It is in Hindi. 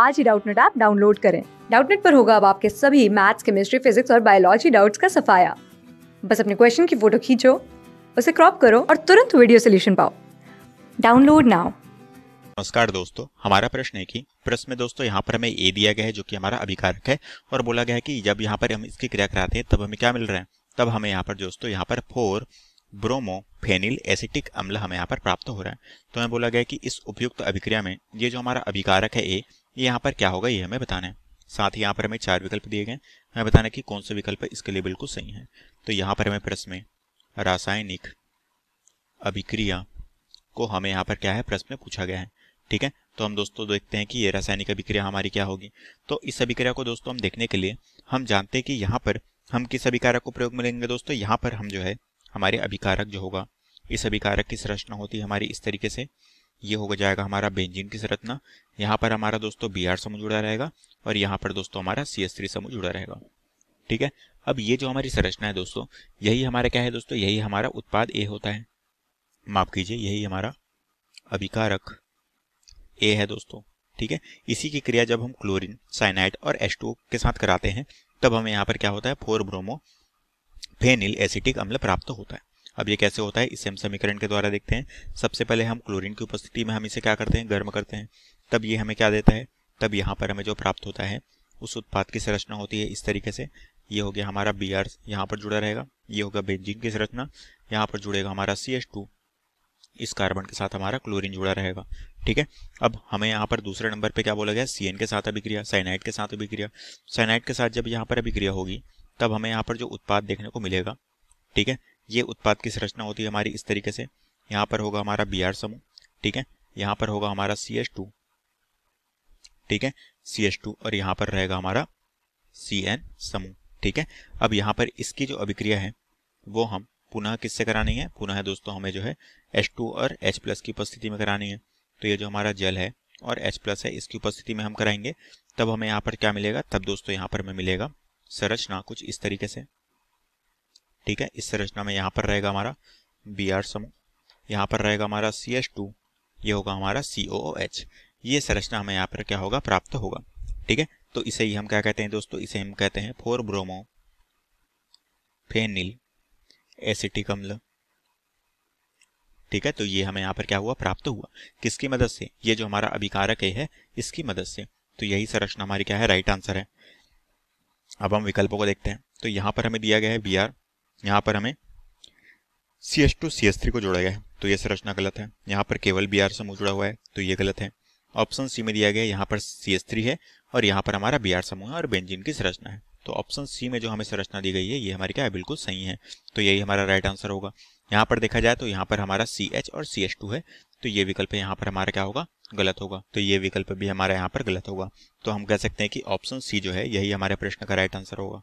आज ही डाउटनेट ऐप डाउनलोड करें डाउटनेट पर होगा अब आपके सभी मैथ्स केमिस्ट्री फिजिक्स और बायोलॉजी डाउट्स का सफाया बस अपने क्वेश्चन की फोटो खींचो उसे क्रॉप करो और तुरंत वीडियो सोल्यूशन पाओ डाउनलोड नाउ नमस्कार दोस्तों हमारा प्रश्न है कि प्रश्न में दोस्तों यहाँ पर हमें ए दिया गया है जो कि हमारा अभिकारक है और बोला गया है कि जब यहाँ पर हम इसकी क्रिया कराते हैं तब हमें क्या मिल रहा है तब हमें यहाँ पर दोस्तों यहाँ पर फोर ब्रोमो फेनिल एसिटिक अम्ल हमें यहाँ पर प्राप्त हो रहा है तो हमें बोला गया है कि इस उपयुक्त अभिक्रिया में ये जो हमारा अभिकारक है ए यहाँ पर क्या होगा ये हमें बताना है साथ ही यहाँ पर हमें चार विकल्प दिए गए हमें बताना है कि कौन सा विकल्प इसके लिए बिल्कुल सही है तो यहाँ पर हमें प्रश्न में रासायनिक अभिक्रिया को हमें यहाँ पर क्या है प्रश्न में पूछा गया है ठीक है तो हम दोस्तों देखते हैं कि ये रासायनिक अभिक्रिया हमारी क्या होगी तो इस अभिक्रिया को दोस्तों हम देखने के लिए हम जानते हैं कि यहाँ पर हम किस अभिकारक को प्रयोग में लेंगे दोस्तों यहाँ पर हम जो है हमारे अभिकारक जो होगा इस अभिकारक की संरचना होती है हमारी इस तरीके से ये हो जाएगा हमारा बेंजीन की संरचना यहाँ पर हमारा दोस्तों बी आर समूह जुड़ा रहेगा और यहाँ पर दोस्तों हमारा सी एस थ्री समूह जुड़ा रहेगा ठीक है अब ये जो हमारी संरचना है दोस्तों यही हमारा क्या है दोस्तों यही हमारा उत्पाद ए होता है माफ कीजिए यही हमारा अभिकारक ए है दोस्तों ठीक है इसी की क्रिया जब हम क्लोरीन साइनाइड और एच के साथ कराते हैं तब हमें यहाँ पर क्या होता है फोर ब्रोमो फेनिल एसिटिक अम्ल प्राप्त होता है अब ये कैसे होता है इसे हम समीकरण के द्वारा देखते हैं सबसे पहले हम क्लोरीन की उपस्थिति में हम इसे क्या करते हैं गर्म करते हैं तब ये हमें क्या देता है तब यहाँ पर हमें जो प्राप्त होता है उस उत्पाद की संरचना होती है इस तरीके से ये हो गया हमारा बी आर यहाँ पर जुड़ा रहेगा ये होगा बेंजीन की संरचना यहाँ पर जुड़ेगा हमारा सी एच टू इस कार्बन के साथ हमारा क्लोरीन जुड़ा रहेगा ठीक है अब हमें यहाँ पर दूसरे नंबर पे क्या बोला गया सी के साथ अभिक्रिया साइनाइड के साथ अभिक्रिया साइनाइड के साथ जब यहाँ पर अभिक्रिया होगी तब हमें यहाँ पर जो उत्पाद देखने को मिलेगा ठीक है ये उत्पाद की संरचना होती है हमारी इस तरीके से यहाँ पर होगा हमारा बी आर समूह ठीक है यहाँ पर होगा हमारा सी टू ठीक है सी एच टू और यहाँ पर रहेगा हमारा सी एन समूह ठीक है अब यहाँ पर इसकी जो अभिक्रिया है वो हम पुनः किससे करानी है पुनः है दोस्तों हमें जो है एच टू और एच प्लस की उपस्थिति में करानी है तो ये जो हमारा जल है और एच प्लस है इसकी उपस्थिति में हम कराएंगे तब हमें यहाँ पर क्या मिलेगा तब दोस्तों यहाँ पर हमें मिलेगा संरचना कुछ इस तरीके से ठीक है इस संरचना में यहाँ पर रहेगा हमारा बी आर समूह यहाँ पर रहेगा हमारा सी एच टू ये होगा हमारा सी ओ एच ये संरचना हमें यहाँ पर क्या होगा प्राप्त होगा ठीक है तो इसे ही हम क्या कहते हैं दोस्तों इसे हम कहते हैं फोर ब्रोमो फेनिल एसिटिक अम्ल ठीक है तो ये हमें यहाँ पर क्या हुआ प्राप्त हुआ किसकी मदद से ये जो हमारा अभिकारक है इसकी मदद से तो यही संरचना हमारी क्या है राइट आंसर है अब हम विकल्पों को देखते हैं तो यहाँ पर हमें दिया गया है बी आर यहाँ पर हमें C S two C S three को जोड़ा गया है तो ये संरचना गलत है यहाँ पर केवल बी आर समूह जुड़ा हुआ है तो ये गलत है ऑप्शन सी में दिया गया यहाँ पर सी एस थ्री है और यहाँ पर हमारा बी आर समूह है और बेंजिन की संरचना है तो ऑप्शन सी में जो हमें संरचना दी गई है ये हमारी क्या है बिल्कुल सही है तो यही हमारा राइट आंसर होगा यहाँ पर देखा जाए तो यहाँ पर हमारा सी एच और सी एस टू है तो ये विकल्प यहाँ पर हमारा क्या होगा गलत होगा तो ये विकल्प भी हमारा यहाँ पर गलत होगा तो हम कह सकते हैं कि ऑप्शन सी जो है यही हमारे प्रश्न का राइट आंसर होगा